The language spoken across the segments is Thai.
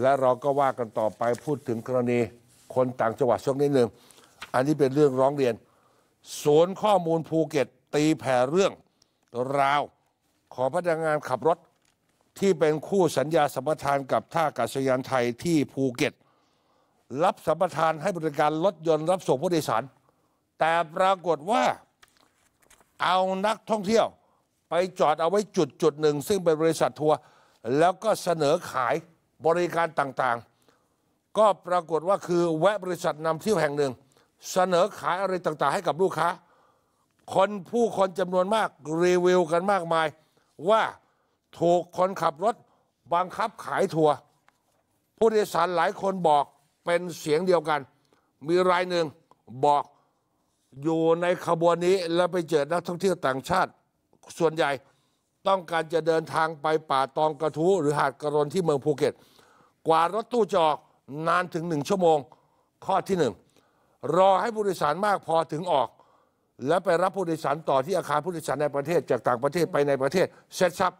และเราก็ว่ากันต่อไปพูดถึงกรณีคนต่างจังหวัดช่วงนี้หนึ่งอันนี้เป็นเรื่องร้องเรียนศูนย์ข้อมูลภูเก็ตตีแผ่เรื่อง ราวขอพนักงานขับรถที่เป็นคู่สัญญาสัมปทานกับท่าอากาศยานไทยที่ภูเก็ต รับสัมปทานให้บริการรถยนต์รับส่งผู้โดยสาร แต่ปรากฏว่าเอานักท่องเที่ยวไปจอดเอาไว้จุดจุดหนึ่งซึ่งเป็นบริษัททัวร์แล้วก็เสนอขายบริการต่างๆ ก็ปรากฏว่าคือแวะบริษัทนำเที่ยวแห่งหนึ่ง เสนอขายอะไรต่าง ๆ ให้กับลูกค้า คนผู้คนจำนวนมากรีวิวกันมากมายว่าถูกคนขับรถบังคับขายทัวร์ผู้โดยสารหลายคนบอกเป็นเสียงเดียวกัน มีรายหนึ่งบอกอยู่ในขบวนนี้แล้วไปเจอนักท่องเที่ยวต่างชาติส่วนใหญ่ต้องการจะเดินทางไปป่าตองกระทู้หรือหาดกระรนที่เมืองภูเก็ต กว่ารถตู้จอกนานถึงหนึ่งชั่วโมง ข้อที่หนึ่งรอให้ผู้โดยสารมากพอถึงออก และไปรับผู้โดยสารต่อที่อาคารผู้โดยสารในประเทศจากต่างประเทศไปในประเทศ เซ็ตสับ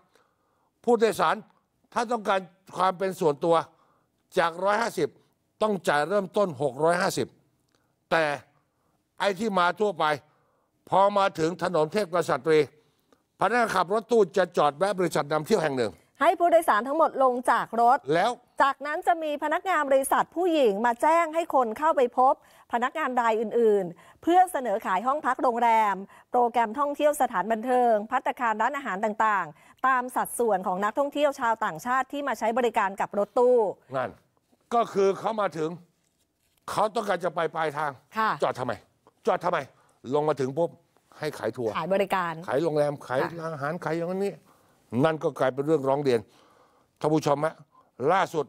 ผู้โดยสารถ้าต้องการความเป็นส่วนตัวจาก 150 ต้องจ่ายเริ่มต้น 650 แต่ไอ้ที่มาทั่วไป พอมาถึงถนนเทพกษัตรีพนักงานขับรถตู้จะจอดแวะบริษัทนำเที่ยวแห่งหนึ่ง ให้ผู้โดยสารทั้งหมดลงจากรถแล้ว จากนั้นจะมีพนักงานบริษัทผู้หญิงมาแจ้งให้คนเข้าไปพบ พนักงานรายอื่นๆ เพื่อเสนอขายห้องพักโรงแรม โปรแกรมท่องเที่ยวสถานบันเทิงพัตคารร้านอาหารต่างๆ ตามสัดส่วนของนักท่องเที่ยวชาวต่างชาติที่มาใช้บริการกับรถตู้นั่นก็คือเขามาถึงเขาต้องการจะไปปลายทางจอดทำไม จอดทำไมลงมาถึงปุ๊บให้ขายทัวร์ขายบริการขายโรงแรม ขายอาหารขายอย่างนี้ นั่นก็กลายเป็นเรื่องร้องเรียนท่านผู้ชมฮะล่าสุด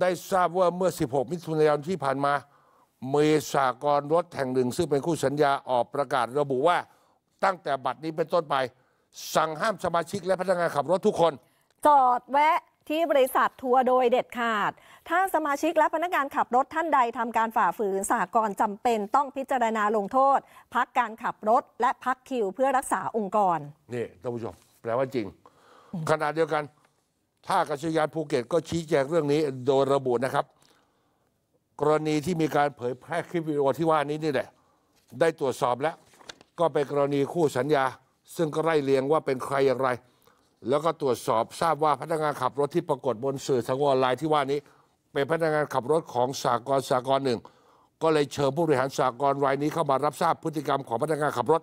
ได้ทราบว่าเมื่อ 16 มิถุนายนที่ผ่านมามีสากรรถแห่งหนึ่ง ซึ่งเป็นคู่สัญญาออกประกาศระบุว่าตั้งแต่บัดนี้เป็นต้นไปสั่งห้ามสมาชิกและพนักงานขับรถทุกคนจอดแวะที่บริษัททัวร์โดยเด็ดขาด ถ้าสมาชิกและพนักงานขับรถท่านใดทำการฝ่าฝืนสากลจำเป็นต้องพิจารณาลงโทษ พักการขับรถและพักคิวเพื่อรักษาองค์กร นี่ท่านผู้ชม แปลว่าจริงขณะเดียวกันท่าอากาศยานภูเก็ตก็ชี้แจงเรื่องนี้โดยระบุนะครับ กรณีที่มีการเผยแพร่คลิปวิดีโอที่ว่านี้นี่แหละได้ตรวจสอบแล้ว ก็เป็นกรณีคู่สัญญา ซึ่งก็ไล่เลียงว่าเป็นใครอย่างไรแล้วก็ตรวจสอบทราบว่าพนักงานขับรถที่ปรากฏบนสื่อทางออนไลน์ที่ว่านี้เป็นพนักงานขับรถของสากลสากลหนึ่งก็เลยเชิญผู้บริหารสากลรายนี้ เข้ามารับทราบพฤติกรรมของพนักงานขับรถ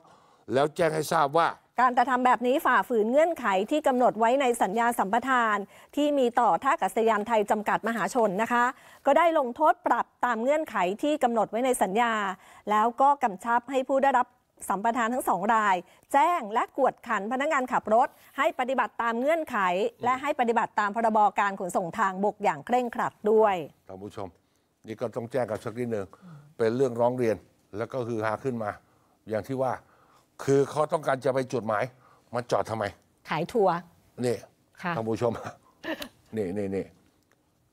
แล้วแจ้งให้ทราบว่า การกระทำแบบนี้ฝ่าฝืนเงื่อนไขที่กำหนดไว้ ในสัญญาสัมปทานที่มีต่อท่าอากาศยานไทยจำกัดมหาชนนะคะ ก็ได้ลงโทษปรับตามเงื่อนไขที่กำหนดไว้ในสัญญา แล้วก็กำชับให้ผู้ได้รับสัมปทานทั้งสองราย แจ้งและกวดขันพนักงานขับรถ ให้ปฏิบัติตามเงื่อนไข และให้ปฏิบัติตามพรบการขนส่งทางบกอย่างเคร่งครัดด้วยท่านผู้ชม นี่ก็ต้องแจ้งกันสักนิดหนึ่งเป็นเรื่องร้องเรียนแล้วก็คือหาขึ้นมา อย่างที่ว่า คือเขาต้องการจะไปจุดหมายมาจอดทำไมขายทัวร์นี่ท่านผู้ชมนี่นี่นี่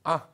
อ่ะ